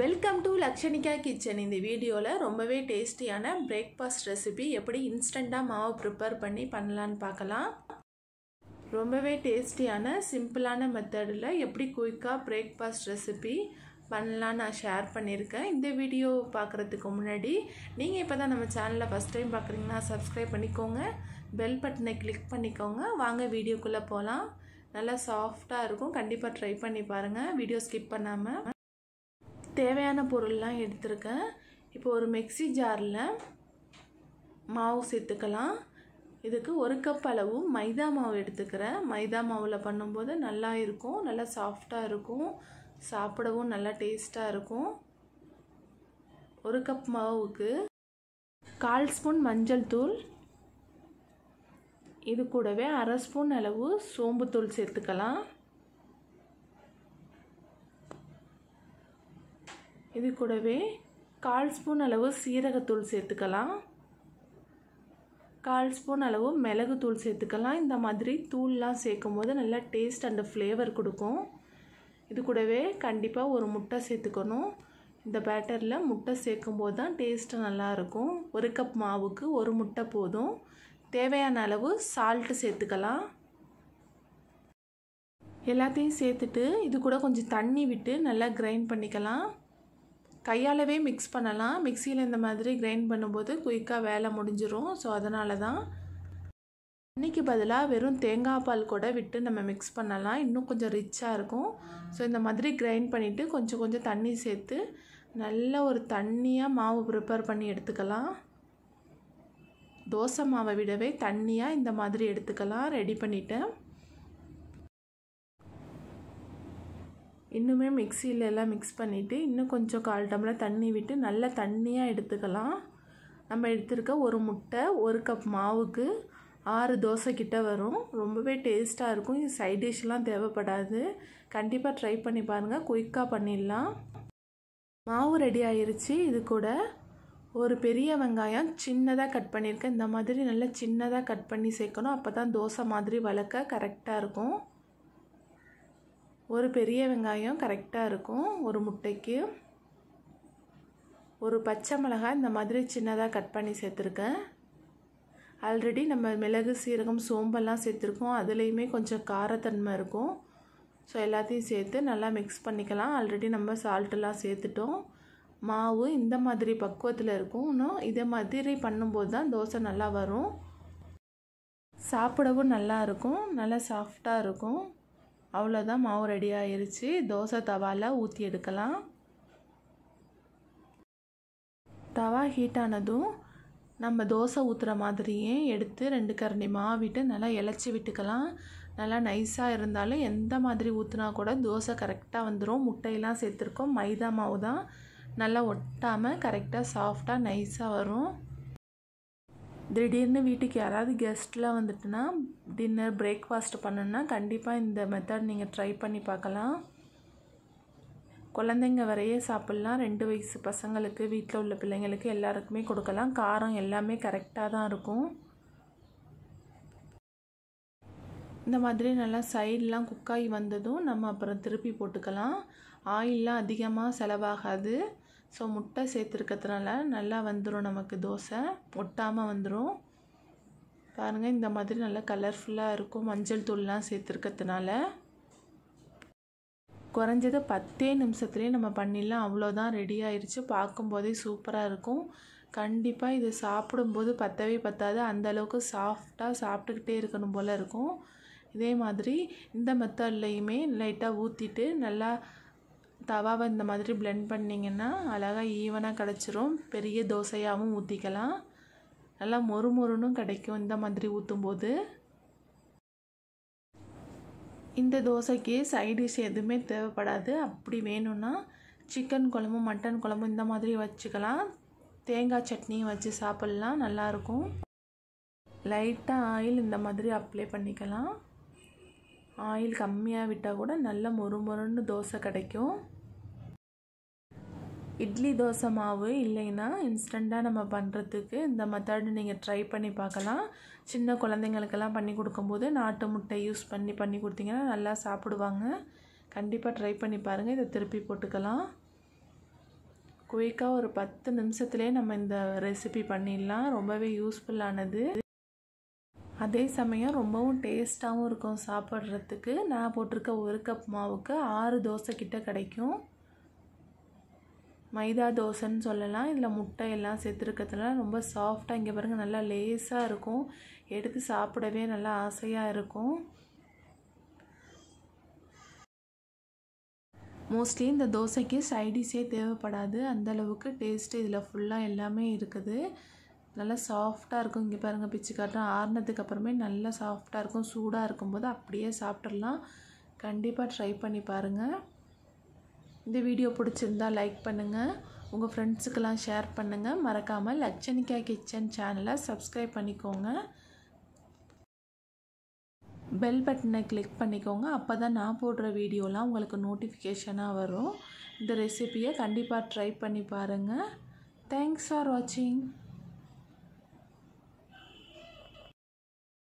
welcome to Lakshanika kitchen இந்த வீடியோவில் ரொம்பவே டேஸ்டியான பிரேக்ஃபாஸ்ட் ரெசிபி எப்படி இன்ஸ்டண்ட்டாக மாவு ப்ரிப்பேர் பண்ணி பண்ணலான்னு பார்க்கலாம் ரொம்பவே டேஸ்டியான சிம்பிளான மெத்தடில் எப்படி குயிக்காக பிரேக்ஃபாஸ்ட் ரெசிபி பண்ணலாம் நான் ஷேர் பண்ணியிருக்கேன் இந்த வீடியோ பார்க்குறதுக்கு முன்னாடி நீங்கள் இப்போ தான் நம்ம சேனலில் ஃபஸ்ட் டைம் பார்க்குறீங்கன்னா சப்ஸ்கிரைப் பண்ணிக்கோங்க பெல் பட்டனை கிளிக் பண்ணிக்கோங்க வாங்க வீடியோக்குள்ளே போகலாம் நல்லா சாஃப்டாக இருக்கும் கண்டிப்பாக ட்ரை பண்ணி பாருங்கள் வீடியோ ஸ்கிப் பண்ணாமல் தேவையான பொருள்லாம் எடுத்திருக்கேன் இப்போ ஒரு மிக்சி ஜாரில் மாவு சேர்த்துக்கலாம் இதுக்கு ஒரு கப் அளவு மைதா மாவு எடுத்துக்கிறேன் மைதா மாவில் பண்ணும்போது நல்லா இருக்கும் நல்லா சாஃப்டாக இருக்கும் சாப்பிடவும் நல்லா டேஸ்ட்டாக இருக்கும் ஒரு கப் மாவுக்கு கால் ஸ்பூன் மஞ்சள் தூள் இது கூடவே அரை ஸ்பூன் அளவு சோம்புத்தூள் சேர்த்துக்கலாம் இது கூடவே கால் ஸ்பூன் அளவு சீரகத்தூள் சேர்த்துக்கலாம் கால் ஸ்பூன் அளவு மிளகுத்தூள் சேர்த்துக்கலாம் இந்த மாதிரி தூள்லாம் சேர்க்கும் போது நல்லா டேஸ்ட் அந்த ஃப்ளேவர் கொடுக்கும் இது கூடவே கண்டிப்பாக ஒரு முட்டை சேர்த்துக்கணும் இந்த பேட்டரில் முட்டை சேர்க்கும் போது தான் டேஸ்ட்டு நல்லாயிருக்கும் ஒரு கப் மாவுக்கு ஒரு முட்டை போதும் தேவையான அளவு சால்ட்டு சேர்த்துக்கலாம் எல்லாத்தையும் சேர்த்துட்டு இது கூட கொஞ்சம் தண்ணி விட்டு நல்லா கிரைண்ட் பண்ணிக்கலாம் கையாலவே மிக்ஸ் பண்ணலாம் மிக்ஸியில் இந்த மாதிரி கிரைண்ட் பண்ணும்போது குயிக்காக வேலை முடிஞ்சிடும் ஸோ அதனால தான் தண்ணிக்கு பதிலாக வெறும் தேங்காய் பால் கூட விட்டு நம்ம மிக்ஸ் பண்ணலாம் இன்னும் கொஞ்சம் ரிச்சாக இருக்கும் ஸோ இந்த மாதிரி கிரைண்ட் பண்ணிவிட்டு கொஞ்சம் கொஞ்சம் தண்ணி சேர்த்து நல்ல ஒரு தண்ணியாக மாவு ப்ரிப்பேர் பண்ணி எடுத்துக்கலாம் தோசை மாவை விடவே தண்ணியாக இந்த மாதிரி எடுத்துக்கலாம் ரெடி பண்ணிவிட்டேன் இன்னுமே மிக்சியில் எல்லாம் மிக்ஸ் பண்ணிவிட்டு இன்னும் கொஞ்சம் கால் டம்ளர் தண்ணி விட்டு நல்லா தண்ணியாக எடுத்துக்கலாம் நம்ம எடுத்துருக்க ஒரு முட்டை ஒரு கப் மாவுக்கு ஆறு தோசை கிட்ட வரும் ரொம்பவே டேஸ்ட்டாக இருக்கும் இது சைட் டிஷ்லாம் தேவைப்படாது கண்டிப்பாக ட்ரை பண்ணி பாருங்கள் குயிக்காக பண்ணிடலாம் மாவு ரெடி ஆயிடுச்சு இது கூட ஒரு பெரிய வெங்காயம் சின்னதாக கட் பண்ணியிருக்கேன் இந்த மாதிரி நல்லா சின்னதாக கட் பண்ணி சேர்க்கணும் அப்போ தான் தோசை மாதிரி வளர்க்க கரெக்டாக இருக்கும் ஒரு பெரிய வெங்காயம் கரெக்டாக இருக்கும் ஒரு முட்டைக்கு ஒரு பச்சை மிளகாய் இந்த மாதிரி சின்னதாக கட் பண்ணி சேர்த்துருக்கேன் ஆல்ரெடி நம்ம மிளகு சீரகம் சோம்பெல்லாம் சேர்த்துருக்கோம் அதுலேயுமே கொஞ்சம் காரத்தன்மை இருக்கும் ஸோ எல்லாத்தையும் சேர்த்து நல்லா மிக்ஸ் பண்ணிக்கலாம் ஆல்ரெடி நம்ம சால்ட்டெல்லாம் சேர்த்துட்டோம் மாவு இந்த மாதிரி பக்குவத்தில் இருக்கும் இன்னும் இதே மாதிரி பண்ணும்போது தான் தோசை நல்லா வரும் சாப்பிடவும் நல்லா இருக்கும் நல்லா சாஃப்டாக இருக்கும் அவ்வளோதான் மாவு ரெடி ஆயிடுச்சு தோசை தவாவில் ஊற்றி எடுக்கலாம் தவா ஹீட் ஆனதும் நம்ம தோசை ஊற்றுற மாதிரியே எடுத்து ரெண்டு கரண்டி மாவிட்டு நல்லா இலச்சி விட்டுக்கலாம் நல்லா நைஸாக இருந்தாலும் எந்த மாதிரி ஊற்றுனா கூட தோசை கரெக்டாக வந்துடும் முட்டையெல்லாம் சேர்த்துருக்கோம் மைதா மாவு தான் நல்லா ஒட்டாமல் கரெக்டாக சாஃப்டாக நைஸாக வரும் திடீர்னு வீட்டுக்கு யாராவது கெஸ்ட்லாம் வந்துட்டுனா டின்னர் பிரேக்ஃபாஸ்ட் பண்ணணுன்னா கண்டிப்பாக இந்த மெத்தட் நீங்கள் ட்ரை பண்ணி பார்க்கலாம் குழந்தைங்க வரையே சாப்பிட்லாம் ரெண்டு வயசு பசங்களுக்கு வீட்டில் உள்ள பிள்ளைங்களுக்கு எல்லாருக்குமே கொடுக்கலாம் காரம் எல்லாமே கரெக்டாக தான் இருக்கும் இந்த மாதிரி நல்லா சைட்லாம் குக்காகி வந்ததும் நம்ம அப்புறம் திருப்பி போட்டுக்கலாம் ஆயிலெலாம் அதிகமாக செலவாகாது ஸோ முட்டை சேர்த்துருக்கிறதுனால நல்லா வந்துடும் நமக்கு தோசை ஒட்டாமல் வந்துடும் பாருங்கள் இந்த மாதிரி நல்லா கலர்ஃபுல்லாக இருக்கும் மஞ்சள் தூள்லாம் சேர்த்துருக்கிறதுனால குறைஞ்சது பத்தே நிமிஷத்துலேயே நம்ம பண்ணிடலாம் அவ்வளோதான் ரெடி ஆயிடுச்சு பார்க்கும்போதே சூப்பராக இருக்கும் கண்டிப்பாக இது சாப்பிடும்போது பத்தவே பத்தாது அந்தளவுக்கு சாஃப்டாக சாப்பிட்டுக்கிட்டே இருக்கணும் போல் இருக்கும் இதே மாதிரி இந்த மெத்தட்லேயுமே லைட்டாக ஊற்றிட்டு நல்லா தவாவை இந்த மாதிரி பிளெண்ட் பண்ணிங்கன்னா அழகாக ஈவனாக கிடச்சிரும் பெரிய தோசையாகவும் ஊற்றிக்கலாம் நல்லா மொறு மொறுனும் கிடைக்கும் இந்த மாதிரி ஊற்றும்போது இந்த தோசைக்கு சைடிஷ் எதுவுமே தேவைப்படாது அப்படி வேணும்னா சிக்கன் குழம்பு மட்டன் குழம்பு இந்த மாதிரி வச்சுக்கலாம் தேங்காய் சட்னியும் வச்சு சாப்பிட்லாம் நல்லாயிருக்கும் லைட்டாக ஆயில் இந்த மாதிரி அப்ளை பண்ணிக்கலாம் ஆயில் கம்மியாக விட்டால் கூட நல்லா மொறு மொறுன்னு தோசை கிடைக்கும் இட்லி தோசை மாவு இல்லைன்னா இன்ஸ்டண்ட்டாக நம்ம பண்ணுறதுக்கு இந்த மெத்தட் நீங்கள் ட்ரை பண்ணி பார்க்கலாம் சின்ன குழந்தைங்களுக்கெல்லாம் பண்ணி கொடுக்கும்போது நாட்டு முட்டை யூஸ் பண்ணி பண்ணி கொடுத்தீங்கன்னா நல்லா சாப்பிடுவாங்க கண்டிப்பாக ட்ரை பண்ணி பாருங்கள் இதை திருப்பி போட்டுக்கலாம் குயிக்காக ஒரு பத்து நிமிஷத்துலேயே நம்ம இந்த ரெசிபி பண்ணிடலாம் ரொம்பவே யூஸ்ஃபுல்லானது அதே சமயம் ரொம்பவும் டேஸ்ட்டாகவும் இருக்கும் சாப்பிட்றதுக்கு நான் போட்டிருக்க ஒரு கப் மாவுக்கு ஆறு தோசை கிட்ட கிடைக்கும் மைதா தோசைன்னு சொல்லலாம் இதில் முட்டை எல்லாம் சேர்த்துருக்கிறதுனால ரொம்ப சாஃப்டாக இங்கே பாருங்கள் நல்லா லேஸாக இருக்கும் எடுத்து சாப்பிடவே நல்லா ஆசையாக இருக்கும் மோஸ்ட்லி இந்த தோசைக்கு சைடிஷே தேவைப்படாது அந்தளவுக்கு டேஸ்ட்டு இதில் ஃபுல்லாக எல்லாமே இருக்குது நல்லா சாஃப்டாக இருக்கும் இங்கே பாருங்கள் பிச்சு காட்டுறோம் ஆறுனதுக்கு அப்புறமே நல்லா சாஃப்டாக இருக்கும் சூடாக இருக்கும்போது அப்படியே சாப்பிட்றலாம் கண்டிப்பாக ட்ரை பண்ணி பாருங்கள் இந்த வீடியோ பிடிச்சிருந்தால் லைக் பண்ணுங்கள் உங்கள் ஃப்ரெண்ட்ஸுக்கெல்லாம் ஷேர் பண்ணுங்கள் மறக்காமல் லட்சணிக்கா கிச்சன் சேனலை சப்ஸ்கிரைப் பண்ணிக்கோங்க பெல் பட்டனை கிளிக் பண்ணிக்கோங்க அப்போ தான் நான் போடுற வீடியோலாம் உங்களுக்கு நோட்டிஃபிகேஷனாக வரும் இந்த ரெசிப்பியை கண்டிப்பாக ட்ரை பண்ணி பாருங்கள் தேங்க்ஸ் ஃபார் வாட்சிங்